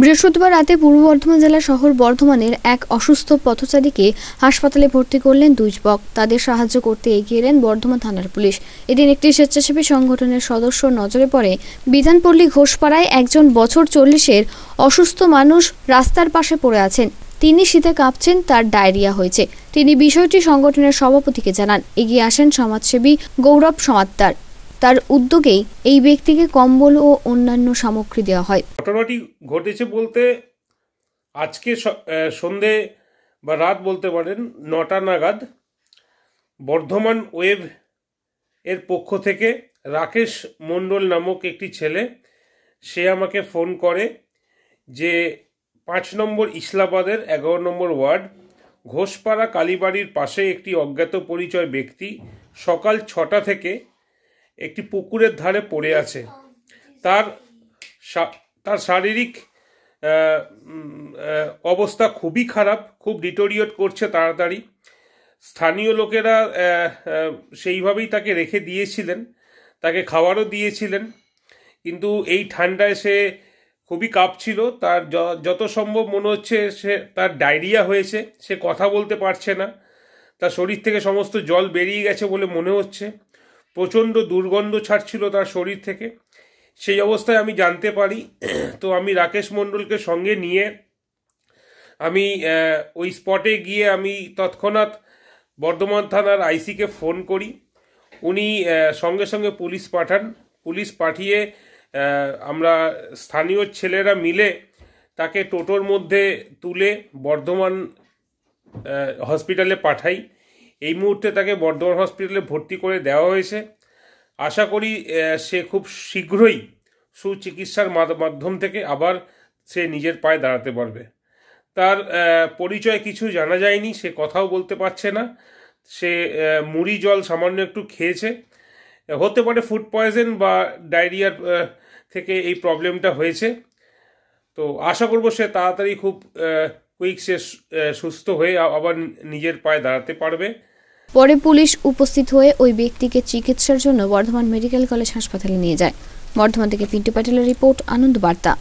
বৃহস্পতিবার রাতে পূর্ব বর্ধমান জেলা শহর বর্ধমানের এক অসুস্থ পথচারীকে হাসপাতালে ভর্তি করলেন দুই যুবক তাদের সাহায্য করতে এগিয়ে এলেন বর্ধমান থানার পুলিশ এদিন একটি স্বেচ্ছাসেবী সংগঠনের সদস্য নজরে পড়ে বিধানপল্লী ঘোষপাড়ায় একজন বছর চল্লিশের অসুস্থ মানুষ রাস্তার পাশে পড়ে আছেন তিনি শীতে কাঁপছেন তার ডায়রিয়া হয়েছে তিনি বিষয়টি সংগঠনের সভাপতিকে জানান এগিয়ে আসেন সমাজসেবী গৌরব সমাত্তার তার উদ্যোগেই এই ব্যক্তিকে কম্বল ও অন্যান্য সামগ্রী দেওয়া হয় ঘটনাটি ঘটেছে বলতে আজকে সন্ধে বা রাত বলতে পারেন নটা নাগাদ বর্ধমান ওয়েব এর পক্ষ থেকে রাকেশ মণ্ডল নামক একটি ছেলে সে আমাকে ফোন করে যে পাঁচ নম্বর ইসলাবাদের এগারো নম্বর ওয়ার্ড ঘোষপাড়া কালীবাড়ির পাশে একটি অজ্ঞাত পরিচয় ব্যক্তি সকাল ছটা থেকে একটি পুকুরের ধারে পড়ে আছে তার তার শারীরিক অবস্থা খুবই খারাপ খুব ডিটোরিয়েট করছে তাড়াতাড়ি স্থানীয় লোকেরা সেইভাবেই তাকে রেখে দিয়েছিলেন তাকে খাবারও দিয়েছিলেন কিন্তু এই ঠান্ডায় সে খুবই কাঁপছিল তার যত সম্ভব মনে হচ্ছে সে তার ডায়রিয়া হয়েছে সে কথা বলতে পারছে না তার শরীর থেকে সমস্ত জল বেরিয়ে গেছে বলে মনে হচ্ছে প্রচণ্ড দুর্গন্ধ ছাড়ছিল তার শরীর থেকে সেই অবস্থায় আমি জানতে পারি তো আমি রাকেশ মণ্ডলকে সঙ্গে নিয়ে আমি ওই স্পটে গিয়ে আমি তৎক্ষণাৎ বর্ধমান থানার আইসিকে ফোন করি উনি সঙ্গে সঙ্গে পুলিশ পাঠান পুলিশ পাঠিয়ে আমরা স্থানীয় ছেলেরা মিলে তাকে টোটোর মধ্যে তুলে বর্ধমান হসপিটালে পাঠাই এই মুহূর্তে তাকে বর্ধমান হসপিটালে ভর্তি করে দেওয়া হয়েছে আশা করি সে খুব শীঘ্রই সুচিকিৎসার মাধ্যম থেকে আবার সে নিজের পায়ে দাঁড়াতে পারবে তার পরিচয় কিছু জানা যায়নি সে কথাও বলতে পারছে না সে মুড়ি জল সামান্য একটু খেয়েছে হতে পারে ফুড পয়জন বা ডায়রিয়ার থেকে এই প্রবলেমটা হয়েছে তো আশা করব সে তাড়াতাড়ি খুব কুইক সে সুস্থ হয়ে আবার নিজের পায়ে দাঁড়াতে পারবে পরে পুলিশ উপস্থিত হয়ে ওই ব্যক্তিকে চিকিৎসার জন্য বর্ধমান মেডিকেল কলেজ হাসপাতালে নিয়ে যায় বর্ধমান থেকে পিন্টু প্যাটেলের রিপোর্ট আনন্দ বার্তা